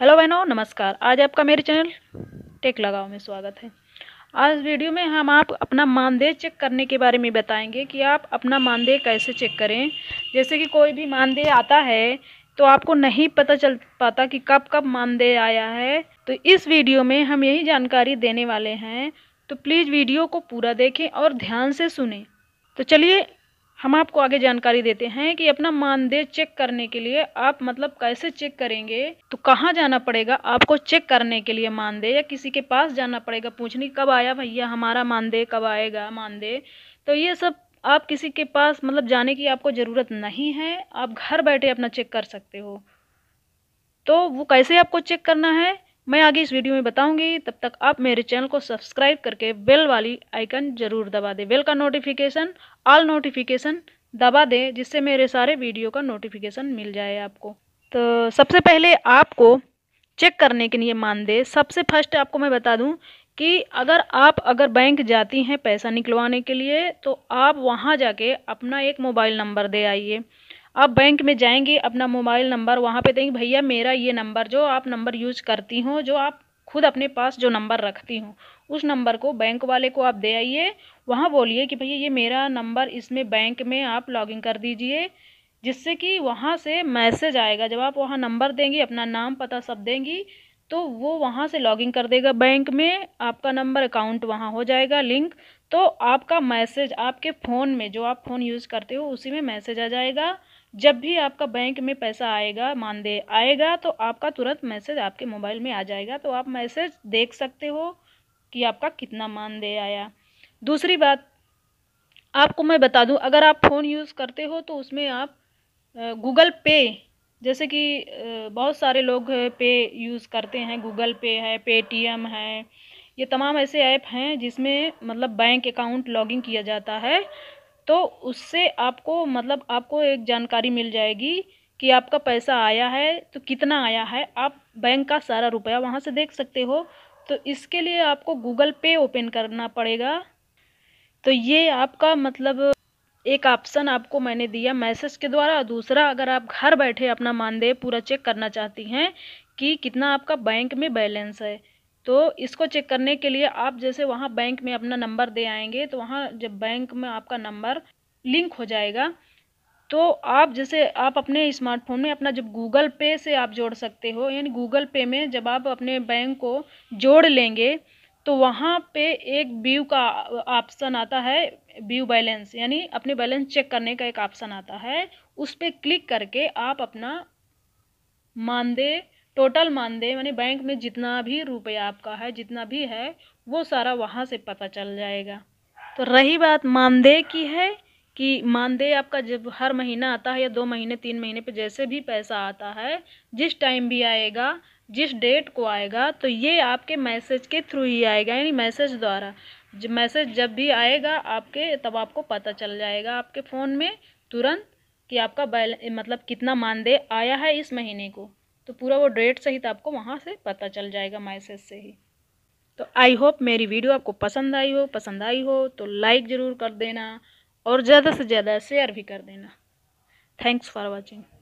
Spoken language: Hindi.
हेलो बहनों नमस्कार आज आपका मेरे चैनल टेक लगाओ में स्वागत है आज वीडियो में हम आप अपना मानदेय चेक करने के बारे में बताएंगे कि आप अपना मानदेय कैसे चेक करें जैसे कि कोई भी मानदेय आता है तो आपको नहीं पता चल पाता कि कब कब मानदेय आया है तो इस वीडियो में हम यही जानकारी देने वाले हैं तो प्लीज़ वीडियो को पूरा देखें और ध्यान से सुने तो चलिए हम आपको आगे जानकारी देते हैं कि अपना मानदेय चेक करने के लिए आप मतलब कैसे चेक करेंगे तो कहाँ जाना पड़ेगा आपको चेक करने के लिए मानदेय या किसी के पास जाना पड़ेगा पूछने कब आया भैया हमारा मानदेय कब आएगा मानदेय तो ये सब आप किसी के पास मतलब जाने की आपको ज़रूरत नहीं है आप घर बैठे अपना चेक कर सकते हो तो वो कैसे आपको चेक करना है मैं आगे इस वीडियो में बताऊंगी तब तक आप मेरे चैनल को सब्सक्राइब करके बेल वाली आइकन जरूर दबा दें बेल का नोटिफिकेशन ऑल नोटिफिकेशन दबा दें जिससे मेरे सारे वीडियो का नोटिफिकेशन मिल जाए आपको तो सबसे पहले आपको चेक करने के लिए मानदेय सबसे फर्स्ट आपको मैं बता दूं कि अगर आप अगर बैंक जाती हैं पैसा निकलवाने के लिए तो आप वहाँ जाके अपना एक मोबाइल नंबर दे आइए आप बैंक में जाएंगे अपना मोबाइल नंबर वहाँ पे देंगे भैया मेरा ये नंबर जो आप नंबर यूज करती हो जो आप खुद अपने पास जो नंबर रखती हूँ उस नंबर को बैंक वाले को आप दे आइए वहाँ बोलिए कि भैया ये मेरा नंबर इसमें बैंक में आप लॉगिन कर दीजिए जिससे कि वहाँ से मैसेज आएगा जब आप वहाँ नंबर देंगी अपना नाम पता सब देंगी तो वो वहाँ से लॉगिन कर देगा बैंक में आपका नंबर अकाउंट वहाँ हो जाएगा लिंक तो आपका मैसेज आपके फ़ोन में जो आप फ़ोन यूज़ करते हो उसी में मैसेज आ जाएगा जब भी आपका बैंक में पैसा आएगा मानदेय आएगा तो आपका तुरंत मैसेज आपके मोबाइल में आ जाएगा तो आप मैसेज देख सकते हो कि आपका कितना मानदेय आया दूसरी बात आपको मैं बता दूं अगर आप फ़ोन यूज़ करते हो तो उसमें आप गूगल पे जैसे कि बहुत सारे लोग पे यूज़ करते हैं गूगल पे है पेटीएम है ये तमाम ऐसे ऐप हैं जिसमें मतलब बैंक अकाउंट लॉगिन किया जाता है तो उससे आपको मतलब आपको एक जानकारी मिल जाएगी कि आपका पैसा आया है तो कितना आया है आप बैंक का सारा रुपया वहाँ से देख सकते हो तो इसके लिए आपको गूगल पे ओपन करना पड़ेगा तो ये आपका मतलब एक ऑप्शन आपको मैंने दिया मैसेज के द्वारा दूसरा अगर आप घर बैठे अपना मानदेय पूरा चेक करना चाहती हैं कि कितना आपका बैंक में बैलेंस है तो इसको चेक करने के लिए आप जैसे वहाँ बैंक में अपना नंबर दे आएंगे तो वहाँ जब बैंक में आपका नंबर लिंक हो जाएगा तो आप जैसे आप अपने स्मार्टफोन में अपना जब गूगल पे से आप जोड़ सकते हो यानी गूगल पे में जब आप अपने बैंक को जोड़ लेंगे तो वहाँ पे एक व्यू का ऑप्शन आता है व्यू बैलेंस यानी अपने बैलेंस चेक करने का एक ऑप्शन आता है उस पर क्लिक करके आप अपना मानदेय टोटल मानदेय यानी बैंक में जितना भी रुपया आपका है जितना भी है वो सारा वहाँ से पता चल जाएगा तो रही बात मानदेय की है कि मानदेय आपका जब हर महीना आता है या दो महीने तीन महीने पे जैसे भी पैसा आता है जिस टाइम भी आएगा जिस डेट को आएगा तो ये आपके मैसेज के थ्रू ही आएगा यानी मैसेज द्वारा मैसेज जब भी आएगा आपके तब आपको पता चल जाएगा आपके फ़ोन में तुरंत कि आपका बैल मतलब कितना मानदेय आया है इस महीने को तो पूरा वो डेट सहित आपको वहाँ से पता चल जाएगा मैसेज से ही तो आई होप मेरी वीडियो आपको पसंद आई हो पसंद आई हो तो लाइक ज़रूर कर देना और ज़्यादा से ज़्यादा शेयर भी कर देना थैंक्स फॉर वॉचिंग